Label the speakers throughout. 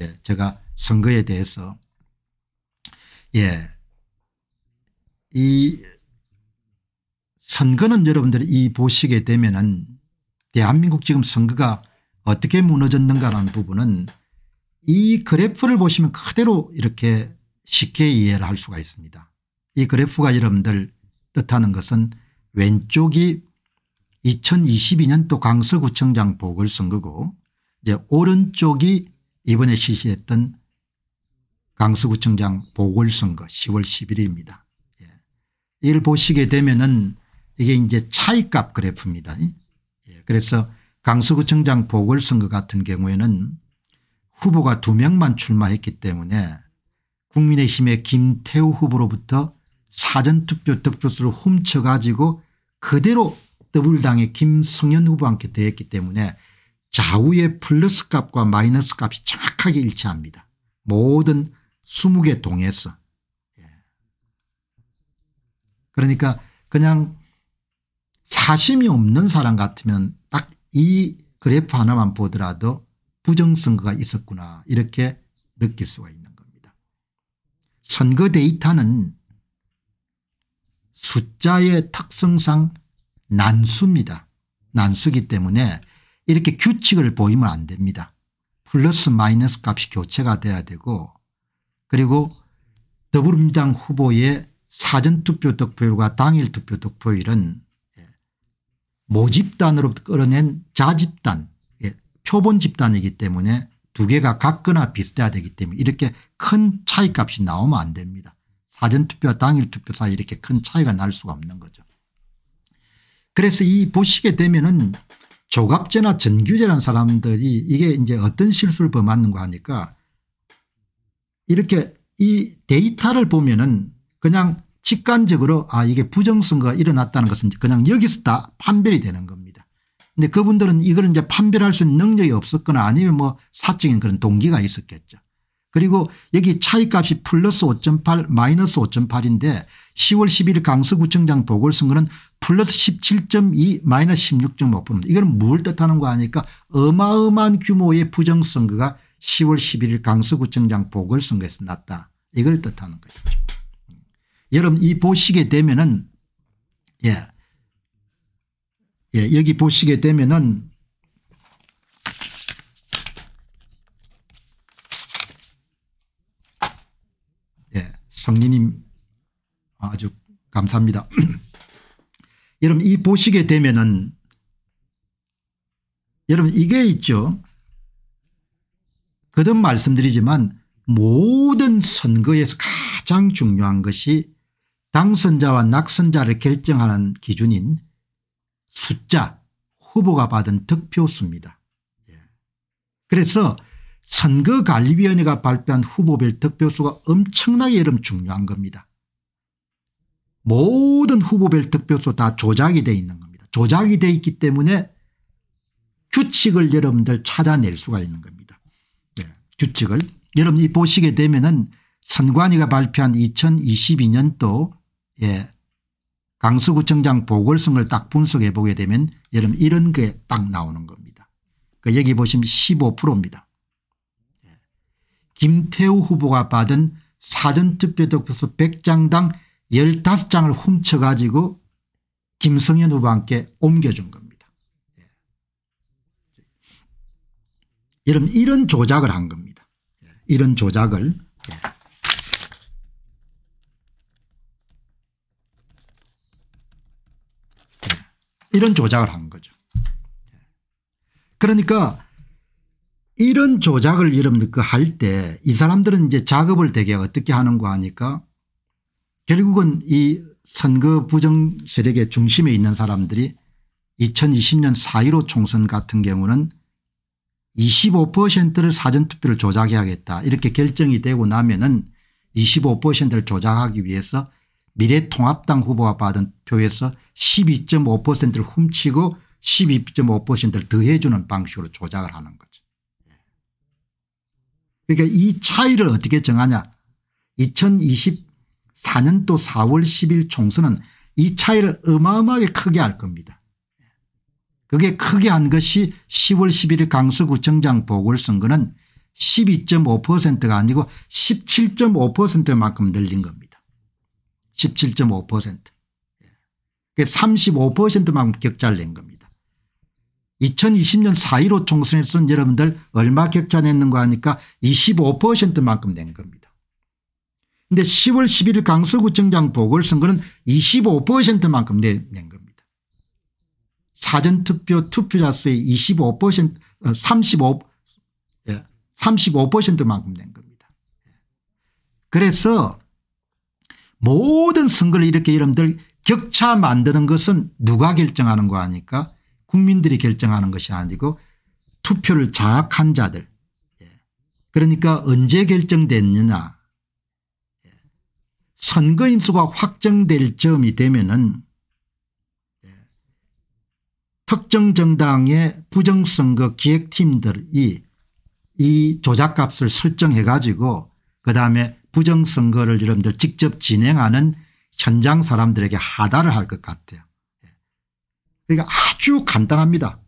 Speaker 1: 예, 제가 선거에 대해서 예, 이 선거는 여러분들이 이 보시게 되면은 대한민국 지금 선거가 어떻게 무너졌는가라는 부분은 이 그래프를 보시면 그대로 이렇게 쉽게 이해를 할 수가 있습니다. 이 그래프가 여러분들 뜻하는 것은 왼쪽이 2022년도 강서구청장 보궐선거고 이제 오른쪽이 이번에 실시했던 강서구청장 보궐선거 10월 11일입니다. 예. 이걸 보시게 되면은 이게 이제 차이값 그래프입니다. 예. 그래서 강서구청장 보궐선거 같은 경우에는 후보가 두 명만 출마했기 때문에 국민의힘의 김태우 후보로부터 사전투표 득표수를 훔쳐가지고 그대로 더불당의 김성현 후보한테 대했기 때문에 좌우의 플러스 값과 마이너스 값이 정확하게 일치합니다. 모든 20개 동에서. 예. 그러니까 그냥 사심이 없는 사람 같으면 딱 이 그래프 하나만 보더라도 부정선거가 있었구나 이렇게 느낄 수가 있는 겁니다. 선거 데이터는 숫자의 특성상 난수입니다. 난수기 때문에 이렇게 규칙을 보이면 안 됩니다. 플러스 마이너스 값이 교체가 돼야 되고 그리고 더불어민주당 후보의 사전투표 득표율과 당일 투표 득표율은 예, 모집단으로 부터 끌어낸 자집단 예, 표본 집단이기 때문에 두 개가 같거나 비슷해야 되기 때문에 이렇게 큰 차이값이 나오면 안 됩니다. 사전투표와 당일투표 사이 이렇게 큰 차이가 날 수가 없는 거죠. 그래서 이 보시게 되면 은 조갑제나 전규제라는 사람들이 이게 이제 어떤 실수를 범하는가 하니까 이렇게 이 데이터를 보면은 그냥 직관적으로 아 이게 부정선거가 일어났다는 것은 그냥 여기서 다 판별이 되는 겁니다. 근데 그분들은 이걸 이제 판별할 수 있는 능력이 없었거나 아니면 뭐 사적인 그런 동기가 있었겠죠. 그리고 여기 차이값이 플러스 5.8 마이너스 5.8인데 10월 11일 강서구청장 보궐선거는 플러스 17.2 마이너스 16.5%입니다. 이건 뭘 뜻하는 거 아니까 어마어마한 규모의 부정선거가 10월 11일 강서구청장 보궐선거에서 났다. 이걸 뜻하는 것이죠. 음. 여러분 이 보시게 되면은 예. 예, 여기 보시게 되면은 예, 성인 아주 감사합니다. 여러분 이 보시게 되면은 여러분 이게 있죠. 거듭 말씀드리지만 모든 선거에서 가장 중요한 것이 당선자와 낙선자를 결정하는 기준인 숫자 후보가 받은 득표수입니다. 예. 그래서 선거관리위원회가 발표한 후보별 득표수가 엄청나게 여러 중요한 겁니다. 모든 후보별 득표수 다 조작이 돼 있는 겁니다. 조작이 돼 있기 때문에 규칙을 여러분들 찾아낼 수가 있는 겁니다. 네, 규칙을 여러분이 보시게 되면은 선관위가 발표한 2022년도 예, 강서구청장 보궐선거딱 분석해 보게 되면 여러분 이런 게 딱 나오는 겁니다. 그 여기 보시면 15%입니다. 예. 김태우 후보가 받은 사전투표 득표수 100장당 15장을 훔쳐가지고 김성현 후보한테 옮겨준 겁니다. 예. 여러분 이런 조작을 한 겁니다. 예. 이런 조작을 예. 예. 이런 조작을 한 거죠. 예. 그러니까 이런 조작을 여러분 그할 때 이 사람들은 이제 작업을 되게 어떻게 하는가 하니까 결국은 이 선거 부정 세력의 중심에 있는 사람들이 2020년 4.15 총선 같은 경우는 25%를 사전투표를 조작해야겠다 이렇게 결정이 되고 나면은 25%를 조작하기 위해서 미래통합당 후보가 받은 표에서 12.5%를 훔치고 12.5%를 더해주는 방식으로 조작을 하는 거죠. 그러니까 이 차이를 어떻게 정하냐 2020 4년도 4월 10일 총선은 이 차이를 어마어마하게 크게 할 겁니다. 그게 크게 한 것이 10월 11일 강서구청장 보궐선거는 12.5%가 아니고 17.5%만큼 늘린 겁니다. 17.5% 35%만큼 예. 격차를 낸 겁니다. 2020년 4.15 총선에서는 여러분들 얼마 격차 냈는가 하니까 25%만큼 낸 겁니다. 근데 10월 11일 강서구청장 보궐선거는 25%만큼 낸 겁니다. 사전투표 투표자 수의 25% 35 35%만큼 낸 겁니다. 그래서 모든 선거를 이렇게 여러분들 격차 만드는 것은 누가 결정하는 거 아니까 국민들이 결정하는 것이 아니고 투표를 장악한 자들 예. 그러니까 언제 결정됐느냐 선거인수가 확정될 점이 되면은 특정 정당의 부정선거 기획팀들이 이 조작값을 설정해 가지고 그다음에 부정선거를 여러분들 직접 진행하는 현장 사람들에게 하달을 할 것 같아요. 그러니까 아주 간단합니다.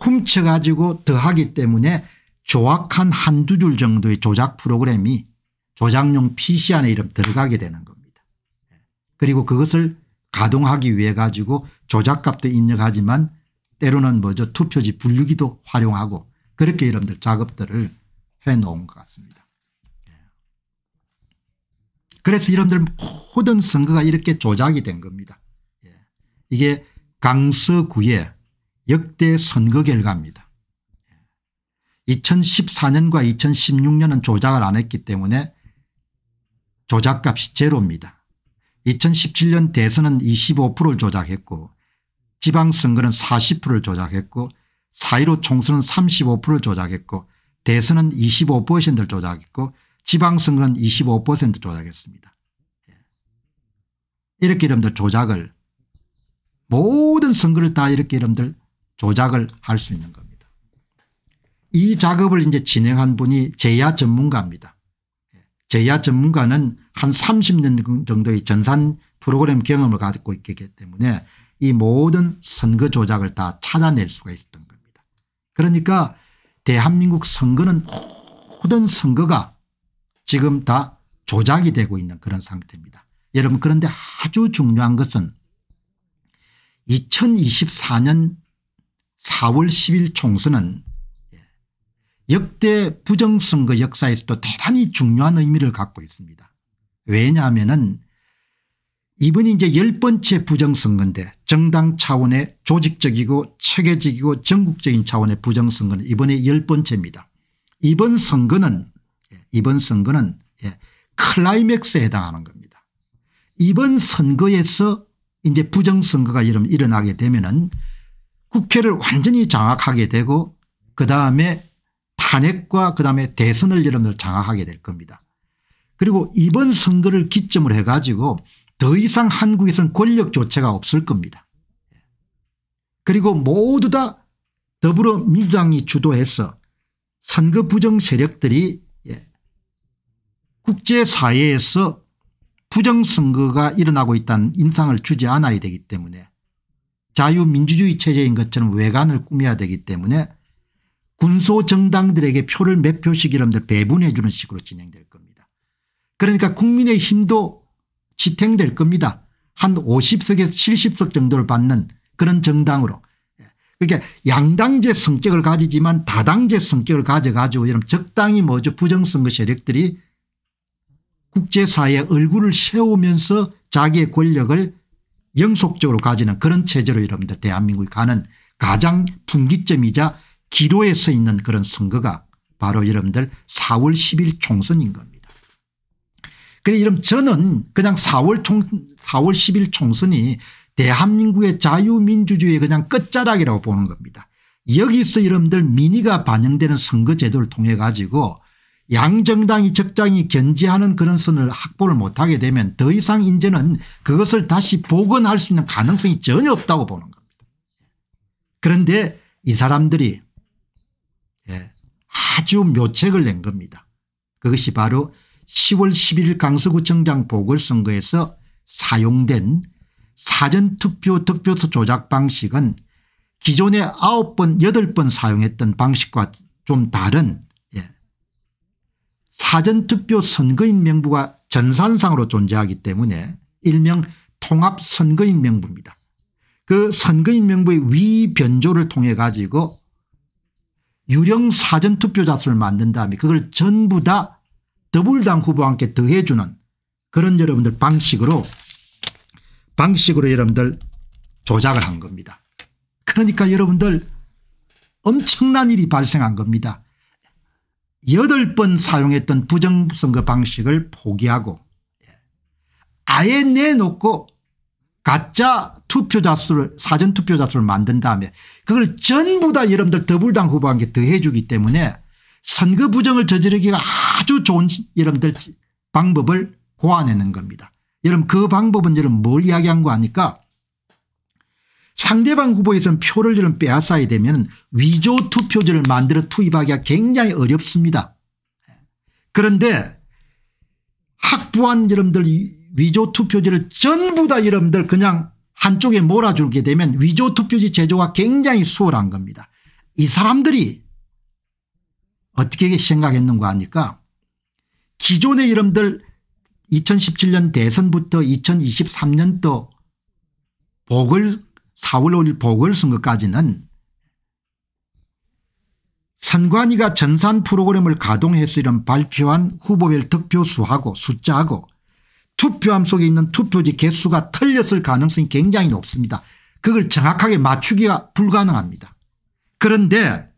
Speaker 1: 훔쳐가지고 더하기 때문에 조악한 한두 줄 정도의 조작 프로그램이 조작용 PC 안에 이름 들어가게 되는 겁니다. 그리고 그것을 가동하기 위해 가지고 조작값도 입력하지만 때로는 뭐죠 투표지 분류기도 활용하고 그렇게 여러분들 작업들을 해놓은 것 같습니다. 예. 그래서 여러분들 모든 선거가 이렇게 조작이 된 겁니다. 예. 이게 강서구의 역대 선거 결과입니다. 2014년과 예. 2016년은 조작을 안 했기 때문에 조작값이 제로입니다. 2017년 대선은 25%를 조작했고 지방선거는 40%를 조작했고 4.15 총선은 35%를 조작했고 대선은 25%를 조작했고 지방선거는 25% 조작했습니다. 예. 이렇게 이름들 조작을 모든 선거를 다 이렇게 이름들 조작을 할 수 있는 겁니다. 이 작업을 이제 진행한 분이 제야 전문가입니다. 제야 전문가는 한 30년 정도의 전산 프로그램 경험을 가지고 있기 때문에 이 모든 선거 조작을 다 찾아낼 수가 있었던 겁니다. 그러니까 대한민국 선거는 모든 선거가 지금 다 조작이 되고 있는 그런 상태입니다. 여러분 그런데 아주 중요한 것은 2024년 4월 10일 총선은 역대 부정선거 역사에서도 대단히 중요한 의미를 갖고 있습니다. 왜냐하면 이번이 이제 열 번째 부정선거인데 정당 차원의 조직적이고 체계적이고 전국적인 차원의 부정선거는 이번에 열 번째입니다. 이번 선거는 예, 이번 선거는 예, 클라이맥스에 해당하는 겁니다. 이번 선거에서 이제 부정선거가 일어나게 되면은 국회를 완전히 장악하게 되고 그 다음에 탄핵과 그다음에 대선을 여러분들 장악하게 될 겁니다. 그리고 이번 선거를 기점을 해 가지고 더 이상 한국에서는 권력 교체가 없을 겁니다. 그리고 모두 다 더불어민주당이 주도해서 선거 부정 세력들이 예, 국제사회에서 부정선거가 일어나고 있다는 인상을 주지 않아야 되기 때문에 자유민주주의 체제인 것처럼 외관을 꾸며야 되기 때문에 군소 정당들에게 표를 몇 표씩 이름들 배분해 주는 식으로 진행될 겁니다. 그러니까 국민의 힘도 지탱될 겁니다. 한 50석에서 70석 정도를 받는 그런 정당으로. 예. 그러니까 양당제 성격을 가지지만 다당제 성격을 가져가지고 이런 적당히 뭐죠 부정선거 세력들이 국제사회에 얼굴을 세우면서 자기의 권력을 영속적으로 가지는 그런 체제로 이럽니다. 대한민국이 가는 가장 분기점이자 기도에서 있는 그런 선거가 바로 여러분들 4월 10일 총선인 겁니다. 그래 여러분 저는 그냥 4월 총 4월 10일 총선이 대한민국의 자유민주주의의 그냥 끝자락이라고 보는 겁니다. 여기서 여러분들 민의가 반영되는 선거제도를 통해 가지고 양정당이 적당히 견제하는 그런 선을 확보를 못하게 되면 더 이상 이제는 그것을 다시 복원할 수 있는 가능성이 전혀 없다고 보는 겁니다. 그런데 이 사람들이 아주 묘책을 낸 겁니다. 그것이 바로 10월 11일 강서구청장 보궐선거에서 사용된 사전투표 득표수 조작 방식은 기존의 9번 8번 사용했던 방식과 좀 다른 예. 사전투표 선거인 명부가 전산상으로 존재하기 때문에 일명 통합선거인 명부입니다. 그 선거인 명부의 위변조를 통해 가지고 유령 사전투표자 수를 만든 다음에 그걸 전부 다더블당 후보와 함께 더해주는 그런 여러분들 방식으로 방식으로 여러분들 조작을 한 겁니다. 그러니까 여러분들 엄청난 일이 발생한 겁니다. 8번 사용했던 부정선거 방식을 포기하고 예, 아예 내놓고 가짜 투표자 수를 사전 투표자 수를 만든 다음에 그걸 전부 다 여러분들 더불당 후보한테 더해주기 때문에 선거 부정을 저지르기가 아주 좋은 여러분들 방법을 고안해낸 겁니다. 여러분 그 방법은 여러분 뭘 이야기한 거 아니까 상대방 후보에서는 표를 이런 빼앗아야 되면 위조 투표지를 만들어 투입하기가 굉장히 어렵습니다. 그런데 학부한 여러분들 위조 투표지를 전부 다 여러분들 그냥 한쪽에 몰아주게 되면 위조 투표지 제조가 굉장히 수월한 겁니다. 이 사람들이 어떻게 생각했는가 하니까 기존의 이름들 2017년 대선부터 2023년도 보궐 4월 5일 보궐선거까지는 선관위가 전산 프로그램을 가동해서 이런 발표한 후보별 득표 수하고 숫자하고 투표함 속에 있는 투표지 개수가 틀렸을 가능성이 굉장히 높습니다. 그걸 정확하게 맞추기가 불가능합니다. 그런데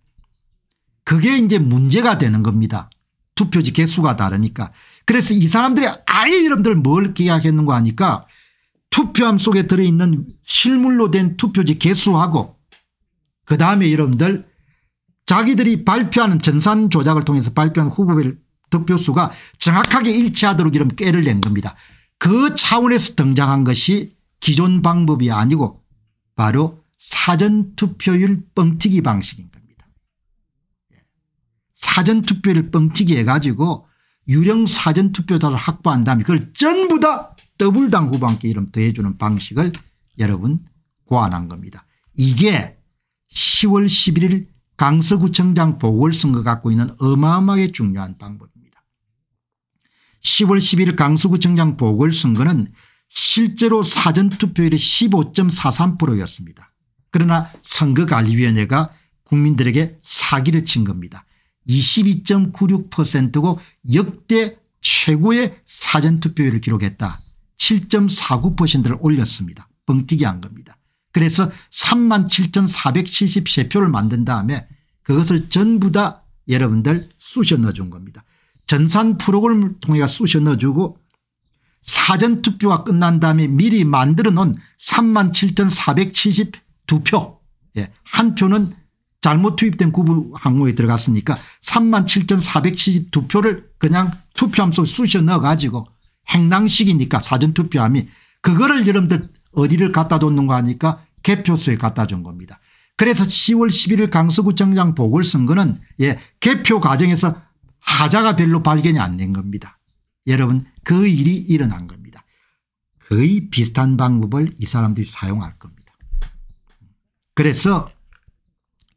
Speaker 1: 그게 이제 문제가 되는 겁니다. 투표지 개수가 다르니까. 그래서 이 사람들이 아예 이름들 뭘 기약했는가 하니까 투표함 속에 들어있는 실물로 된 투표지 개수하고 그 다음에 여러분들 자기들이 발표하는 전산 조작을 통해서 발표한 후보별 득표수가 정확하게 일치하도록 이런 깨를 낸 겁니다. 그 차원에서 등장한 것이 기존 방법이 아니고 바로 사전투표율 뻥튀기 방식인 겁니다. 예. 사전투표율 뻥튀기 해가지고 유령 사전투표자를 확보한 다음에 그걸 전부 다 더블당 후반께 이름 더해주는 방식을 여러분 고안한 겁니다. 이게 10월 11일 강서구청장 보궐선거 갖고 있는 어마어마하게 중요한 방법입니다. 10월 11일 강서구청장 보궐선거는 실제로 사전투표율이 15.43%였습니다. 그러나 선거관리위원회가 국민들에게 사기를 친 겁니다. 22.96%고 역대 최고의 사전투표율을 기록했다. 7.49%를 올렸습니다. 뻥튀기 한 겁니다. 그래서 37,473표를 만든 다음에 그것을 전부 다 여러분들 쑤셔 넣어준 겁니다. 전산 프로그램을 통해 쑤셔 넣어주고 사전투표가 끝난 다음에 미리 만들어 놓은 37,472표 예. 한 표는 잘못 투입된 구부 항목에 들어갔으니까 37,472표를 그냥 투표함수 쑤셔 넣어 가지고 행랑식이니까 사전투표함이 그거를 여러분들 어디를 갖다 뒀는거 하니까 개표소에 갖다 준 겁니다. 그래서 10월 11일 강서구청장 보궐선거는 예, 개표 과정에서 하자가 별로 발견이 안 된 겁니다. 여러분 그 일이 일어난 겁니다. 거의 비슷한 방법을 이 사람들이 사용할 겁니다. 그래서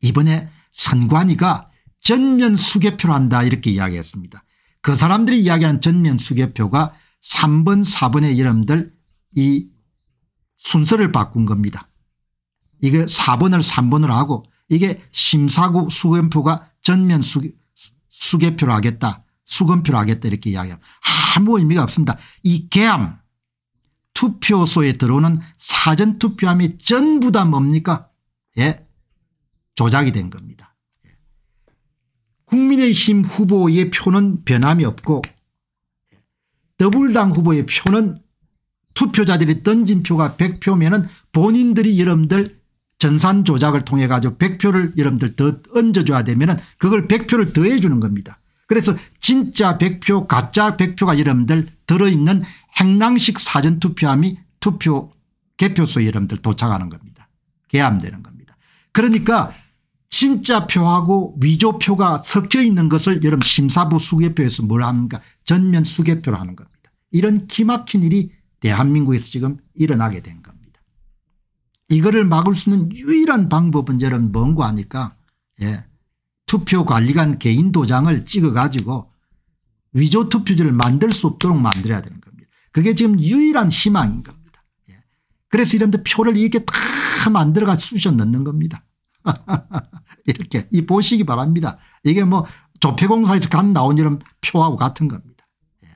Speaker 1: 이번에 선관위가 전면 수개표를 한다 이렇게 이야기했습니다. 그 사람들이 이야기하는 전면 수개표가 3번 4번의 여러분들 이 순서를 바꾼 겁니다. 이게 4번을 3번으로 하고 이게 심사구 수개표가 전면 수개표 수개표로 하겠다 수건표로 하겠다 이렇게 이야기합니다. 아무 의미가 없습니다. 이 개함 투표소에 들어오는 사전투표함이 전부 다 뭡니까 예 조작이 된 겁니다. 국민의힘 후보의 표는 변함이 없고 더불당 후보의 표는 투표자들이 던진 표가 100표면 은 본인들이 여러분들 전산 조작을 통해 가지고 100표를 여러분들 더 얹어줘야 되면 은 그걸 100표를 더해 주는 겁니다. 그래서 진짜 100표 가짜 100표가 여러분들 들어있는 행랑식 사전투표함이 투표 개표소에 여러분들 도착하는 겁니다. 개함되는 겁니다. 그러니까 진짜 표하고 위조 표가 섞여 있는 것을 여러분 심사부 수개표에서 뭘 합니까 전면 수개표를 하는 겁니다. 이런 기막힌 일이 대한민국에서 지금 일어나게 된 겁니다. 이거를 막을 수 있는 유일한 방법은 여러분 뭔고 하니까 예. 투표관리관 개인 도장을 찍어가지고 위조 투표지를 만들 수 없도록 만들어야 되는 겁니다. 그게 지금 유일한 희망인 겁니다. 예. 그래서 이런데 표를 이렇게 다 만들어가 쑤셔 넣는 겁니다. 이렇게 이 보시기 바랍니다. 이게 뭐 조폐공사에서 간 나온 이런 표하고 같은 겁니다. 예.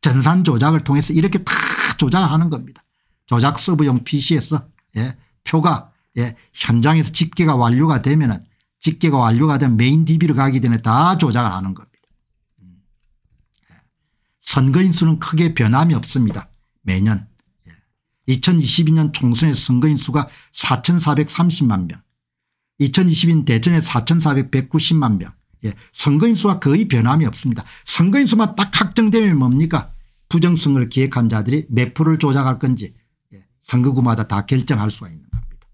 Speaker 1: 전산 조작을 통해서 이렇게 다 조작을 하는 겁니다. 조작 서버용 PC에서 예, 표가 예, 현장에서 집계가 완료가 되면은 집계가 완료가 되면 메인 DB로 가기 전에 다 조작을 하는 겁니다. 예. 선거인 수는 크게 변함이 없습니다. 매년 2022년 예. 총선의 선거인 수가 4,430만 명 2022년 대전에 4,490만 명 예. 선거인 수와 거의 변함이 없습니다. 선거인 수만 딱 확정되면 뭡니까 부정선거를 기획한 자들이 몇 프로를 조작할 건지 선거구마다 다 결정할 수가 있는 겁니다.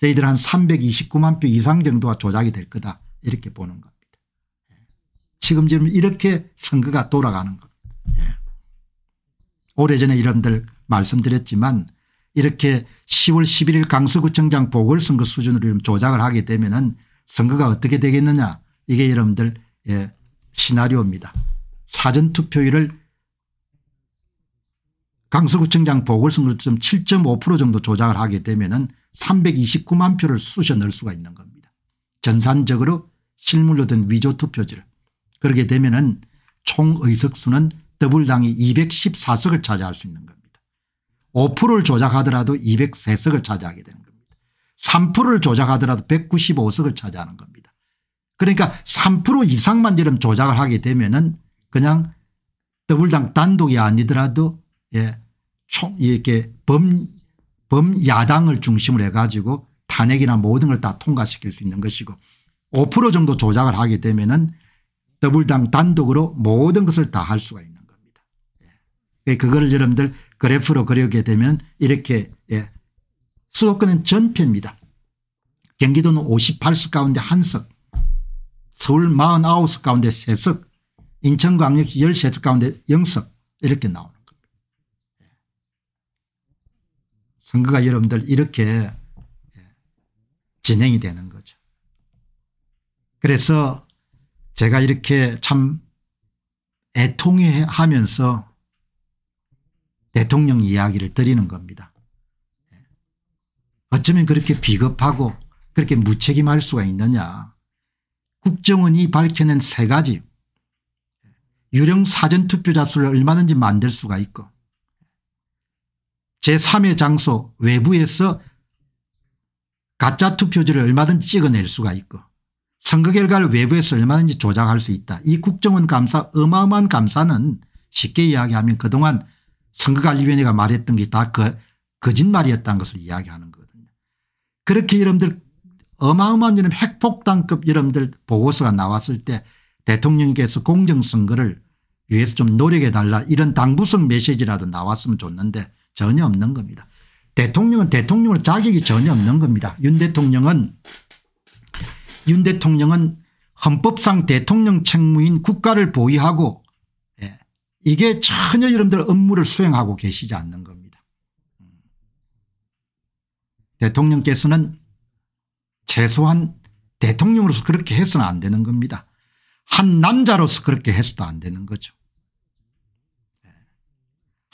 Speaker 1: 저희들 한 329만 표 이상 정도가 조작이 될 거다 이렇게 보는 겁니다. 예. 지금 지금 이렇게 선거가 돌아가는 겁니다. 예. 오래전에 여러들 말씀드렸지만 이렇게 10월 11일 강서구청장 보궐선거 수준으로 조작을 하게 되면 은 선거가 어떻게 되겠느냐 이게 여러분들 예, 시나리오입니다. 사전투표율을 강서구청장 보궐선거 를7.5% 정도 조작을 하게 되면 329만 표를 쑤셔 넣을 수가 있는 겁니다. 전산적으로 실물로 된 위조 투표지를 그렇게 되면 총 의석수는 더불당이 214석을 차지할 수 있는 겁니다. 5%를 조작하더라도 203석을 차지하게 되는 겁니다. 3%를 조작하더라도 195석을 차지하는 겁니다. 그러니까 3% 이상만 이런 조작을 하게 되면 은 그냥 더불당 단독이 아니더라도 예, 총 이렇게 범, 범야당을 중심으로 해가지고 탄핵이나 모든 걸 다 통과시킬 수 있는 것이고 5% 정도 조작을 하게 되면은 더블당 단독으로 모든 것을 다 할 수가 있는 겁니다. 예. 그걸 여러분들 그래프로 그려게 되면 이렇게 예. 수도권은 전표입니다. 경기도는 58석 가운데 1석 서울 49석 가운데 3석 인천광역시 13석 가운데 0석 이렇게 나옵니다. 선거가 여러분들 이렇게 예, 진행이 되는 거죠. 그래서 제가 이렇게 참 애통해 하면서 대통령 이야기를 드리는 겁니다. 예. 어쩌면 그렇게 비겁하고 그렇게 무책임할 수가 있느냐. 국정원이 밝혀낸 세 가지 예. 유령 사전투표자 수를 얼마든지 만들 수가 있고 제3의 장소 외부에서 가짜 투표지를 얼마든지 찍어낼 수가 있고 선거 결과를 외부에서 얼마든지 조작할 수 있다. 이 국정원 감사 어마어마한 감사는 쉽게 이야기하면 그동안 선거관리위원회가 말했던 게 다 그, 거짓말이었다는 것을 이야기하는 거거든요. 그렇게 여러분들 어마어마한 이런 핵폭탄급 여러분들 보고서가 나왔을 때 대통령께서 공정선거를 위해서 좀 노력해 달라 이런 당부성 메시지라도 나왔으면 좋는데 전혀 없는 겁니다. 대통령은 대통령으로 자격이 전혀 없는 겁니다. 윤 대통령은 윤 대통령은 헌법상 대통령 책무인 국가를 보위하고 예. 이게 전혀 여러분들 업무를 수행하고 계시지 않는 겁니다. 음. 대통령께서는 최소한 대통령으로서 그렇게 해서는 안 되는 겁니다. 한 남자로서 그렇게 해서도 안 되는 거죠.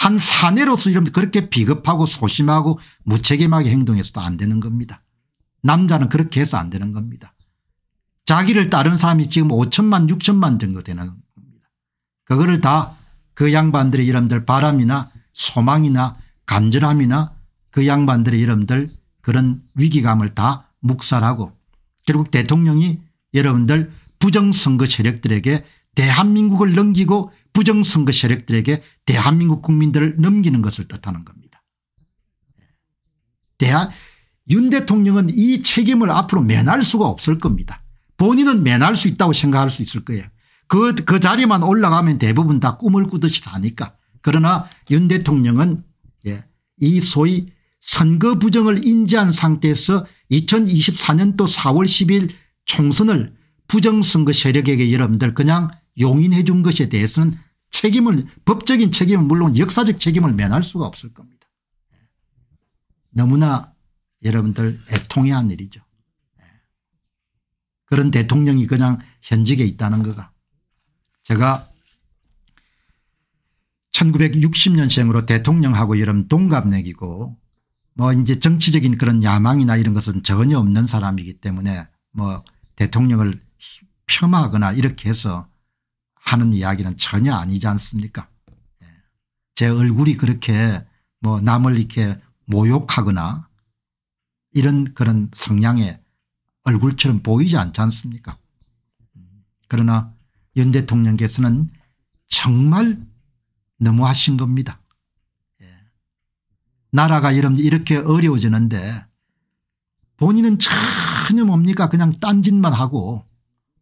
Speaker 1: 한 사내로서 이러면 그렇게 비겁하고 소심하고 무책임하게 행동해서도 안 되는 겁니다. 남자는 그렇게 해서 안 되는 겁니다. 자기를 따르는 사람이 지금 5천만 6천만 정도 되는 겁니다. 그거를 다 그 양반들의 이름들 바람이나 소망이나 간절함이나 그 양반들의 이름들 그런 위기감을 다 묵살하고 결국 대통령이 여러분들 부정선거 세력들에게 대한민국을 넘기고 부정선거 세력들에게 대한민국 국민들을 넘기는 것을 뜻하는 겁니다. 대한 윤 대통령은 이 책임을 앞으로 면할 수가 없을 겁니다. 본인은 면할 수 있다고 생각할 수 있을 거예요. 그, 그 자리만 올라가면 대부분 다 꿈을 꾸듯이 사니까. 그러나 윤 대통령은 예, 이 소위 선거 부정을 인지한 상태에서 2024년도 4월 10일 총선을 부정선거 세력에게 여러분들 그냥 용인해 준 것에 대해서는 책임을 법적인 책임은 물론 역사적 책임을 면할 수가 없을 겁니다. 너무나 여러분들 애통해한 일이죠. 그런 대통령이 그냥 현직에 있다는 거가 제가 1960년생으로 대통령하고 여러분 동갑내기고 뭐 이제 정치적인 그런 야망이나 이런 것은 전혀 없는 사람이기 때문에 뭐 대통령을 폄하하거나 이렇게 해서 하는 이야기는 전혀 아니지 않습니까 예. 제 얼굴이 그렇게 뭐 남을 이렇게 모욕하거나 이런 그런 성향의 얼굴처럼 보이지 않지 않습니까 그러나 윤 대통령께서는 정말 너무하신 겁니다. 예. 나라가 이런 이렇게 어려워지는데 본인은 전혀 뭡니까 그냥 딴짓만 하고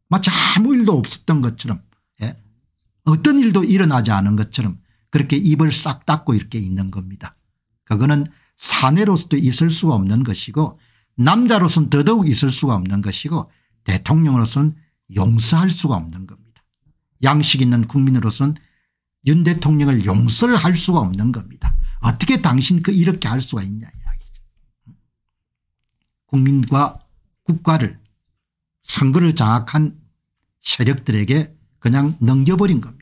Speaker 1: 마치 아무 일도 없었던 것처럼 어떤 일도 일어나지 않은 것처럼 그렇게 입을 싹 닫고 이렇게 있는 겁니다. 그거는 사내로서도 있을 수가 없는 것이고 남자로서는 더더욱 있을 수가 없는 것이고 대통령으로서는 용서할 수가 없는 겁니다. 양식 있는 국민으로서는 윤 대통령을 용서를 할 수가 없는 겁니다. 어떻게 당신 그 이렇게 할 수가 있냐 이야기죠. 국민과 국가를 선거를 장악한 세력들에게 그냥 넘겨버린 겁니다.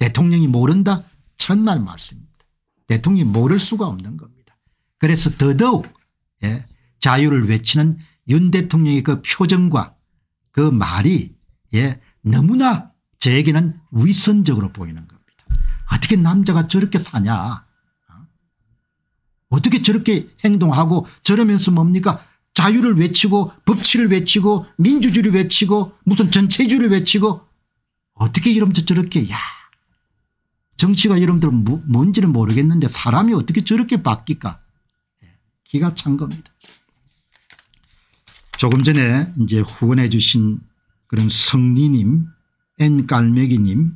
Speaker 1: 대통령이 모른다? 천만 말씀입니다. 대통령이 모를 수가 없는 겁니다. 그래서 더더욱 예, 자유를 외치는 윤 대통령의 그 표정과 그 말이 예, 너무나 저에게는 위선적으로 보이는 겁니다. 어떻게 남자가 저렇게 사냐 어? 어떻게 저렇게 행동하고 저러면서 뭡니까 자유를 외치고 법치를 외치고 민주주의를 외치고 무슨 전체주의를 외치고 어떻게 이러면서 저렇게 야 정치가 여러분들 뭐, 뭔지는 모르겠는데 사람이 어떻게 저렇게 바뀔까 예, 기가 찬 겁니다. 조금 전에 이제 후원해 주신 그런 성리님 엔 깔매기님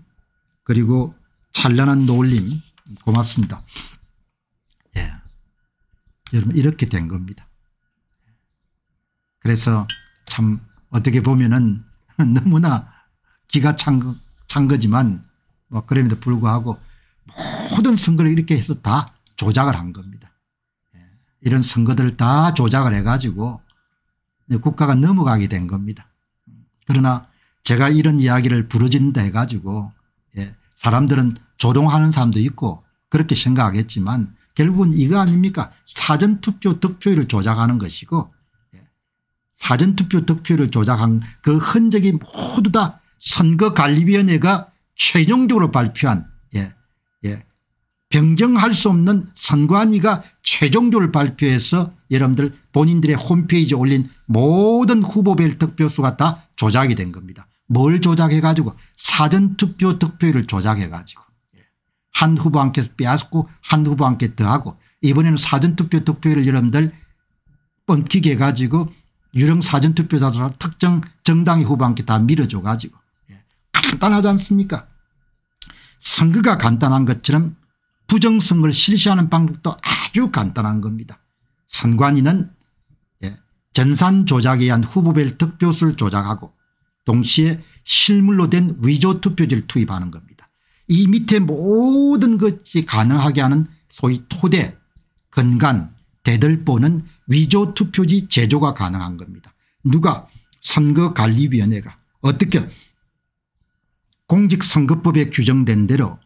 Speaker 1: 그리고 찬란한 노을님 고맙습니다. 예. 여러분 이렇게 된 겁니다. 그래서 참 어떻게 보면은 너무나 기가 찬, 찬 거지만 뭐 그럼에도 불구하고 모든 선거를 이렇게 해서 다 조작을 한 겁니다. 예. 이런 선거들을 다 조작을 해가지고 국가가 넘어가게 된 겁니다. 그러나 제가 이런 이야기를 부르짖다 해가지고 예, 사람들은 조롱하는 사람도 있고 그렇게 생각하겠지만 결국은 이거 아닙니까 사전투표 득표율을 조작하는 것이고 예, 사전투표 득표율을 조작한 그 흔적이 모두 다 선거관리위원회가 최종적으로 발표한 예, 예, 변경할 수 없는 선관위가 최종적으로 발표해서 여러분들 본인들의 홈페이지에 올린 모든 후보별 득표수가 다 조작이 된 겁니다. 뭘 조작해 가지고 사전투표 득표율을 조작해 가지고 예. 한 후보한테 빼앗고 한 후보한테 더하고 이번에는 사전투표 득표율을 여러분들 뻥튀기 해가지고 유령 사전투표자들 특정 정당의 후보한테 다 밀어줘 가지고 간단하지 않습니까 선거가 간단한 것처럼 부정선거를 실시하는 방법도 아주 간단한 겁니다. 선관위는 예, 전산 조작에 의한 후보별 득표수를 조작하고 동시에 실물로 된 위조 투표지를 투입하는 겁니다. 이 밑에 모든 것이 가능하게 하는 소위 토대 근간 대들보는 위조 투표지 제조가 가능한 겁니다. 누가 선거관리위원회가 어떻게 공직선거법에 규정된 대로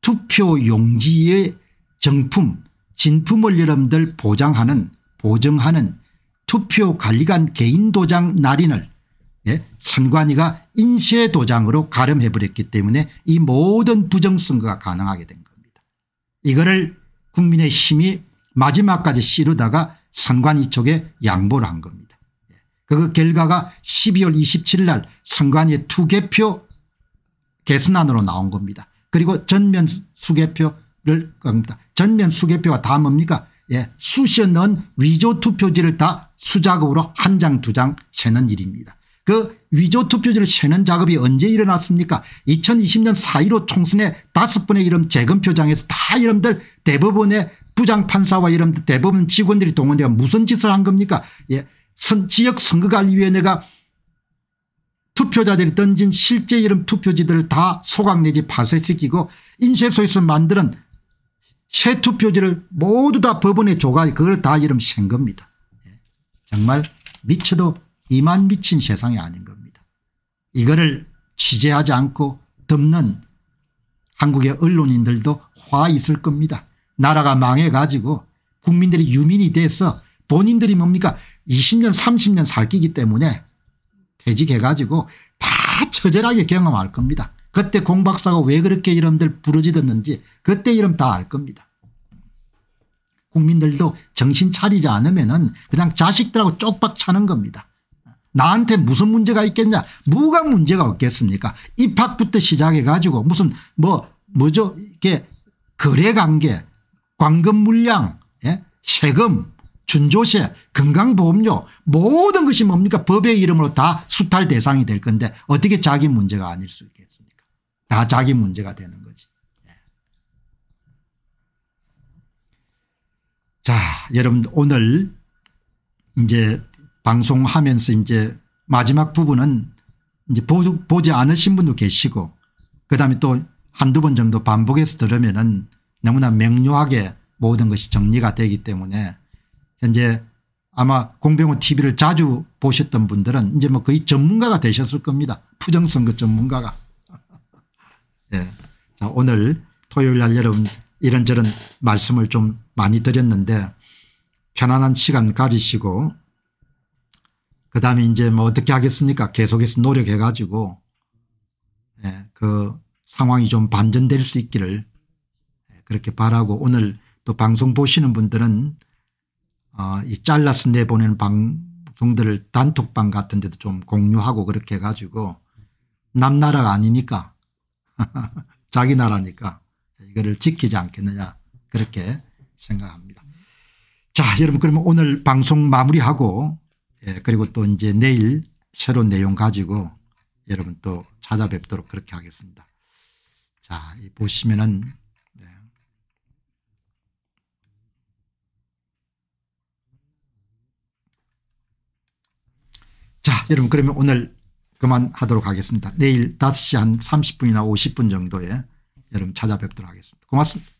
Speaker 1: 투표 용지의 정품 진품을 여러분들 보장하는 보증하는 투표관리관 개인도장 날인을 예? 선관위가 인쇄도장으로 가름해버렸기 때문에 이 모든 부정선거가 가능하게 된 겁니다. 이거를 국민의힘이 마지막까지 씨르다가 선관위 쪽에 양보를 한 겁니다. 그 결과가 12월 27일 날 선관위 의 투개표 개선안으로 나온 겁니다. 그리고 전면 수개표를 겁니다. 전면 수개표가 다 뭡니까 예, 수시에 넣은 위조 투표지를 다 수작업으로 한 장 두 장 세는 일입니다. 그 위조 투표지를 세는 작업이 언제 일어났습니까 2020년 4.15 총선에 다섯 분의 이름 재검표장에서 다 이름들 대법원의 부장판사와 이름들 대법원 직원들이 동원되어 무슨 짓을 한 겁니까 예, 선, 지역선거관리위원회가 투표자들이 던진 실제 이름 투표지들을 다 소각 내지 파쇄시키고 인쇄소에서 만드는 새 투표지를 모두 다 법원에 조각 그걸 다 이름 센 겁니다. 예. 정말 미쳐도 이만 미친 세상이 아닌 겁니다. 이거를 취재하지 않고 덮는 한국의 언론인들도 화 있을 겁니다. 나라가 망해가지고 국민들이 유민이 돼서 본인들이 뭡니까 20년 30년 살기기 때문에 퇴직해 가지고 다 처절하게 경험할 겁니다. 그때 공 박사가 왜 그렇게 이름들 부르짖었는지 그때 이름 다 알 겁니다. 국민들도 정신 차리지 않으면 은 그냥 자식들하고 쪽박 차는 겁니다. 나한테 무슨 문제가 있겠냐 뭐가 문제가 없겠습니까 입학부터 시작해 가지고 무슨 뭐 뭐죠 이게 거래관계, 광금 물량, 예? 세금 준조세 건강보험료 모든 것이 뭡니까 법의 이름으로 다 수탈 대상이 될 건데 어떻게 자기 문제가 아닐 수 있겠습니까 다 자기 문제가 되는 거지 네. 자 여러분 오늘 이제 방송하면서 이제 마지막 부분은 이제 보, 지 않으신 분도 계시고 그다음에 또 한두 번 정도 반복해서 들으면은 너무나 명료하게 모든 것이 정리가 되기 때문에 현재 아마 공병호 tv를 자주 보셨던 분들은 이제 뭐 거의 전문가가 되셨을 겁니다. 부정선거 전문가가. 예. 자 오늘 토요일 날 여러분 이런저런 말씀을 좀 많이 드렸는데 편안한 시간 가지시고 그다음에 이제 뭐 어떻게 하겠습니까 계속해서 노력해 가지고 예, 그 상황이 좀 반전될 수 있기를 예, 그렇게 바라고 오늘 또 방송 보시는 분들은 어, 이 잘라서 내보낸 방송들을 단톡방 같은 데도 좀 공유하고 그렇게 해가지고 남나라가 아니니까 자기 나라니까 이거를 지키지 않겠느냐 그렇게 생각합니다. 자 여러분 그러면 오늘 방송 마무리하고 예, 그리고 또 이제 내일 새로운 내용 가지고 여러분 또 찾아뵙도록 그렇게 하겠습니다. 자 보시면은 여러분 그러면 오늘 그만하도록 하겠습니다. 내일 5시 한 30분이나 50분 정도에 여러분 찾아뵙도록 하겠습니다. 고맙습니다.